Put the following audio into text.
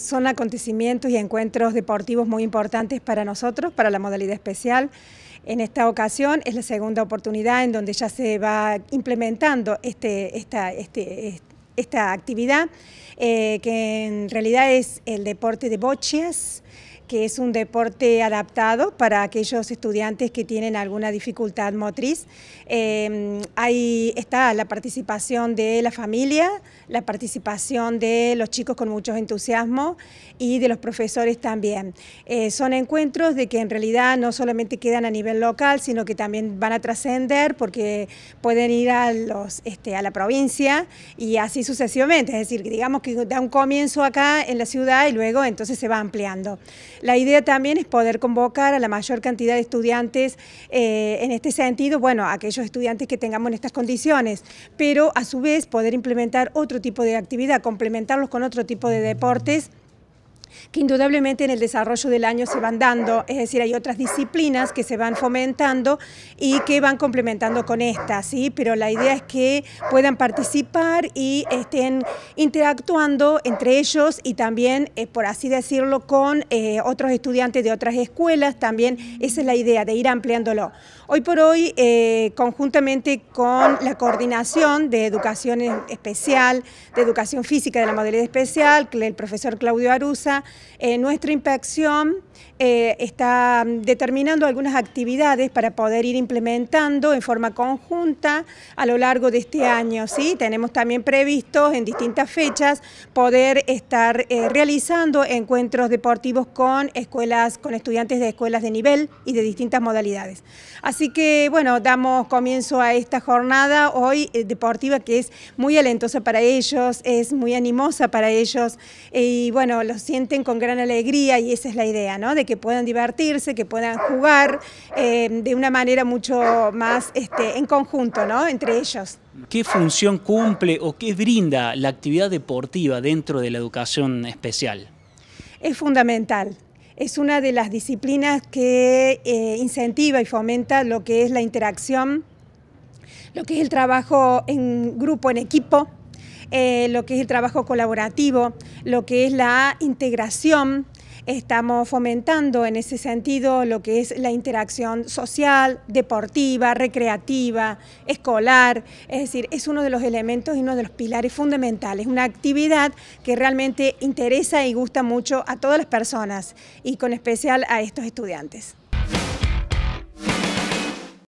Son acontecimientos y encuentros deportivos muy importantes para nosotros, para la modalidad especial. En esta ocasión es la segunda oportunidad en donde ya se va implementando este, esta, este, actividad, eh, que en realidad es el deporte de boches que es un deporte adaptado para aquellos estudiantes que tienen alguna dificultad motriz. Em, ahí está la participación de la familia, la participación de los chicos con mucho entusiasmo y de los profesores también. Eh, son encuentros de que en realidad no solamente quedan a nivel local, sino que también van a trascender porque pueden ir a, los, este, a la provincia y así sucesivamente. Es decir, digamos que da un comienzo acá en la ciudad y luego entonces se va ampliando. La idea también es poder convocar a la mayor cantidad de estudiantes eh, en este sentido, bueno, aquellos estudiantes que tengamos en estas condiciones, pero a su vez poder implementar otro tipo de actividad, complementarlos con otro tipo de deportes que indudablemente en el desarrollo del año se van dando, es decir, hay otras disciplinas que se van fomentando y que van complementando con estas, ¿sí? pero la idea es que puedan participar y estén interactuando entre ellos y también, eh, por así decirlo, con eh, otros estudiantes de otras escuelas, también esa es la idea de ir ampliándolo. Hoy por hoy, eh, conjuntamente con la coordinación de educación especial, de educación física de la modalidad especial, el profesor Claudio Arusa, eh, nuestra inspección eh, está determinando algunas actividades para poder ir implementando en forma conjunta a lo largo de este año. ¿sí? Tenemos también previsto en distintas fechas poder estar eh, realizando encuentros deportivos con escuelas, con estudiantes de escuelas de nivel y de distintas modalidades. Así que bueno, damos comienzo a esta jornada hoy deportiva que es muy alentosa para ellos, es muy animosa para ellos y bueno, los siento con gran alegría y esa es la idea, ¿no? De que puedan divertirse, que puedan jugar eh, de una manera mucho más este, en conjunto, ¿no? Entre ellos. ¿Qué función cumple o qué brinda la actividad deportiva dentro de la educación especial? Es fundamental, es una de las disciplinas que eh, incentiva y fomenta lo que es la interacción, lo que es el trabajo en grupo, en equipo, eh, lo que es el trabajo colaborativo, lo que es la integración, estamos fomentando en ese sentido lo que es la interacción social, deportiva, recreativa, escolar, es decir, es uno de los elementos y uno de los pilares fundamentales, una actividad que realmente interesa y gusta mucho a todas las personas y con especial a estos estudiantes.